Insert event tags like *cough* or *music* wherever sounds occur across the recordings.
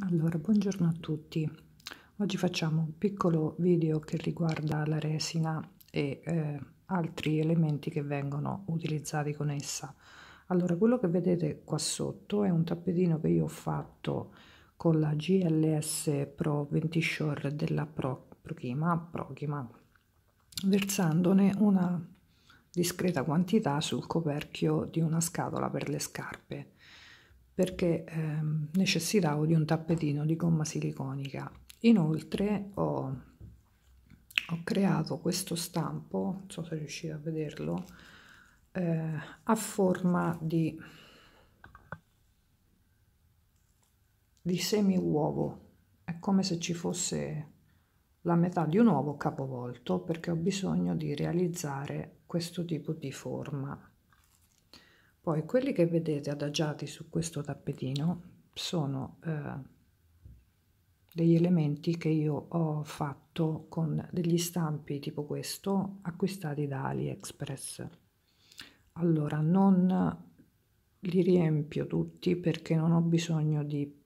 Allora, buongiorno a tutti. Oggi facciamo un piccolo video che riguarda la resina e eh, altri elementi che vengono utilizzati con essa. Allora, quello che vedete qua sotto è un tappetino che io ho fatto con la GLS Pro 20 Shore della Pro, Prochima, Prochima, versandone una discreta quantità sul coperchio di una scatola per le scarpe perché ehm, necessitavo di un tappetino di gomma siliconica. Inoltre ho, ho creato questo stampo, non so se riuscite a vederlo, eh, a forma di, di semi uovo. È come se ci fosse la metà di un uovo capovolto perché ho bisogno di realizzare questo tipo di forma poi quelli che vedete adagiati su questo tappetino sono eh, degli elementi che io ho fatto con degli stampi tipo questo acquistati da AliExpress allora non li riempio tutti perché non ho bisogno di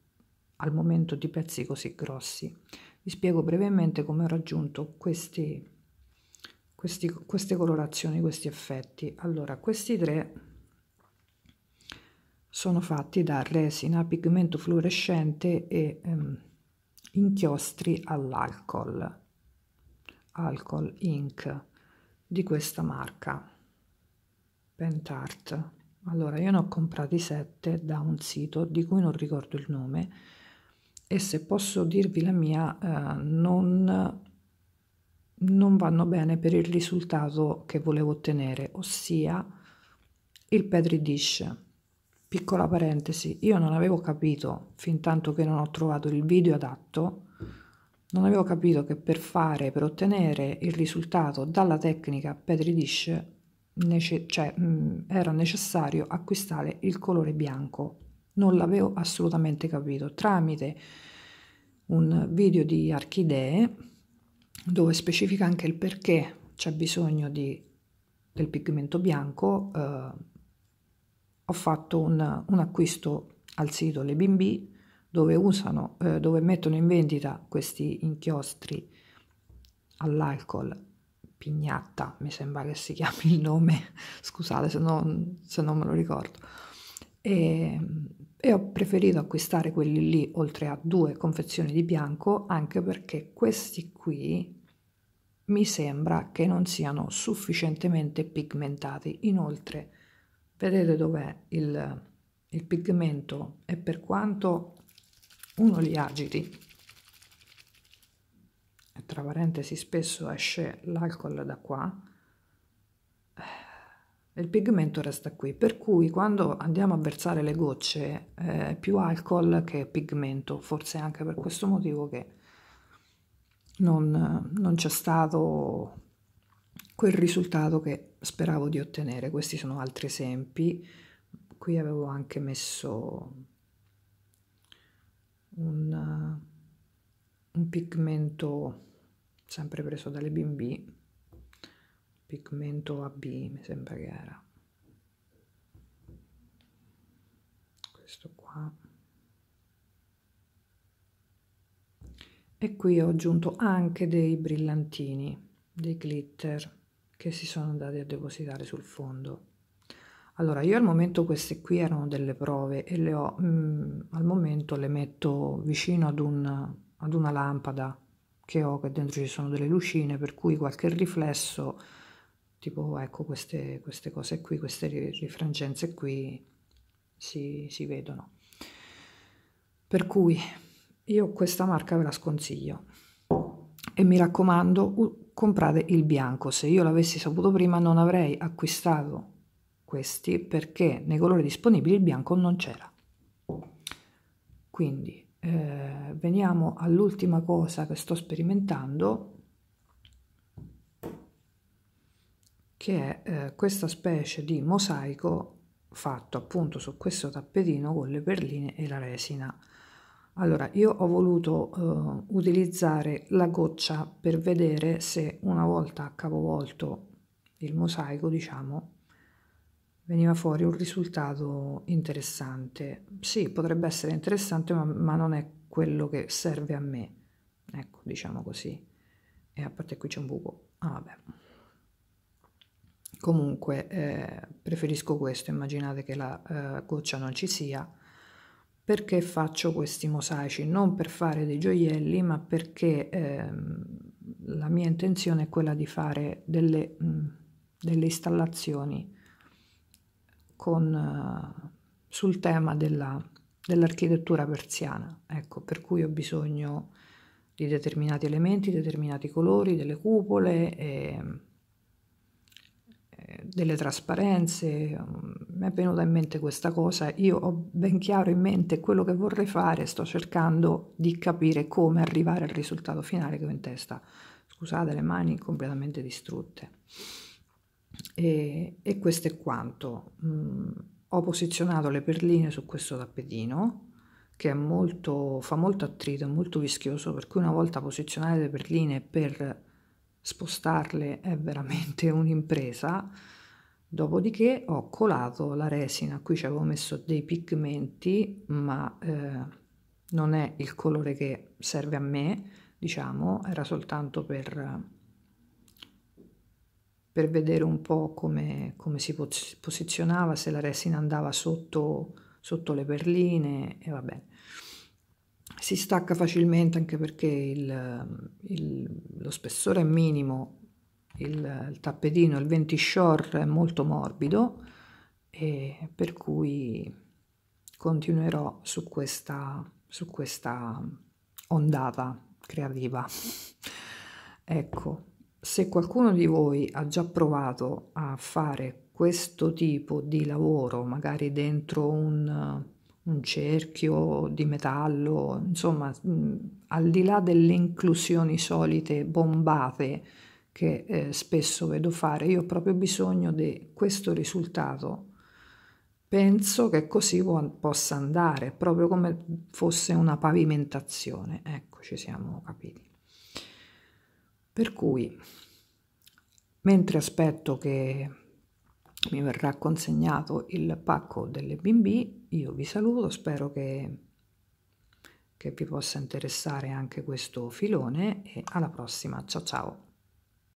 al momento di pezzi così grossi vi spiego brevemente come ho raggiunto questi, questi queste colorazioni questi effetti allora questi tre sono fatti da resina, pigmento fluorescente e ehm, inchiostri all'alcol, alcol ink di questa marca Pentart. Allora, io ne ho comprati 7 da un sito di cui non ricordo il nome e se posso dirvi la mia, eh, non, non vanno bene per il risultato che volevo ottenere, ossia il Petri Dish Piccola parentesi, io non avevo capito, fin tanto che non ho trovato il video adatto, non avevo capito che per fare, per ottenere il risultato dalla tecnica Petri Dish nece cioè, mh, mm, era necessario acquistare il colore bianco. Non l'avevo assolutamente capito. Tramite un video di Archidee dove specifica anche il perché c'è bisogno di, del pigmento bianco, eh, ho fatto un, un acquisto al sito Le B&B dove usano, eh, dove mettono in vendita questi inchiostri all'alcol pignatta, mi sembra che si chiami il nome, *laughs* scusate se non, se non me lo ricordo. E, e, ho preferito acquistare quelli lì oltre a due confezioni di bianco anche perché questi qui mi sembra che non siano sufficientemente pigmentati. Inoltre vedete dov'è il, il pigmento e per quanto uno li agiti e tra parentesi spesso esce l'alcol da qua eh, il pigmento resta qui per cui quando andiamo a versare le gocce eh, è eh, più alcol che pigmento forse anche per questo motivo che non, non c'è stato quel risultato che speravo di ottenere. Questi sono altri esempi. Qui avevo anche messo un, eh, un pigmento sempre preso dalle BB, pigmento AB mi sembra che era. Questo qua. E qui ho aggiunto anche dei brillantini, dei glitter che si sono andati a depositare sul fondo. Allora, io al momento queste qui erano delle prove e le ho, mh, mm, al momento le metto vicino ad, un, ad una lampada che ho, che dentro ci sono delle lucine, per cui qualche riflesso, tipo ecco queste, queste cose qui, queste rifrangenze qui, si, si vedono. Per cui io questa marca ve la sconsiglio e mi raccomando comprate il bianco se io l'avessi saputo prima non avrei acquistato questi perché nei colori disponibili il bianco non c'era quindi eh, veniamo all'ultima cosa che sto sperimentando che è eh, questa specie di mosaico fatto appunto su questo tappetino con le perline e la resina allora, io ho voluto eh, utilizzare la goccia per vedere se una volta capovolto il mosaico, diciamo, veniva fuori un risultato interessante. Sì, potrebbe essere interessante, ma, ma non è quello che serve a me. Ecco, diciamo così. E a parte qui c'è un buco. Ah, vabbè. Comunque, eh, preferisco questo. Immaginate che la eh, goccia non ci sia perché faccio questi mosaici? Non per fare dei gioielli, ma perché ehm, la mia intenzione è quella di fare delle, mh, delle installazioni con, uh, sul tema della, dell'architettura persiana, ecco, per cui ho bisogno di determinati elementi, determinati colori, delle cupole. E, ehm, delle trasparenze, mm, mi è venuta in mente questa cosa, io ho ben chiaro in mente quello che vorrei fare, sto cercando di capire come arrivare al risultato finale che ho in testa. Scusate le mani completamente distrutte. E, e questo è quanto. Mm, ho posizionato le perline su questo tappetino che molto, fa molto attrito, è molto vischioso, per cui una volta posizionate le perline per spostarle è veramente un'impresa. Dopodiché ho colato la resina, qui ci avevo messo dei pigmenti, ma eh, non è il colore che serve a me, diciamo, era soltanto per, per vedere un po' come, come si posizionava, se la resina andava sotto, sotto le perline e va bene si stacca facilmente anche perché il, il, lo spessore è minimo, il, il tappetino, il ventishore è molto morbido e per cui continuerò su questa, su questa ondata creativa. ecco, se qualcuno di voi ha già provato a fare questo tipo di lavoro, magari dentro un un cerchio di metallo, insomma, mm, al di là delle inclusioni solite bombate che eh, spesso vedo fare, io ho proprio bisogno di questo risultato. Penso che così può, possa andare, proprio come fosse una pavimentazione. Ecco, ci siamo capiti. Per cui, mentre aspetto che mi verrà consegnato il pacco delle BB. Io vi saluto, spero che, che vi possa interessare anche questo filone e alla prossima. Ciao ciao!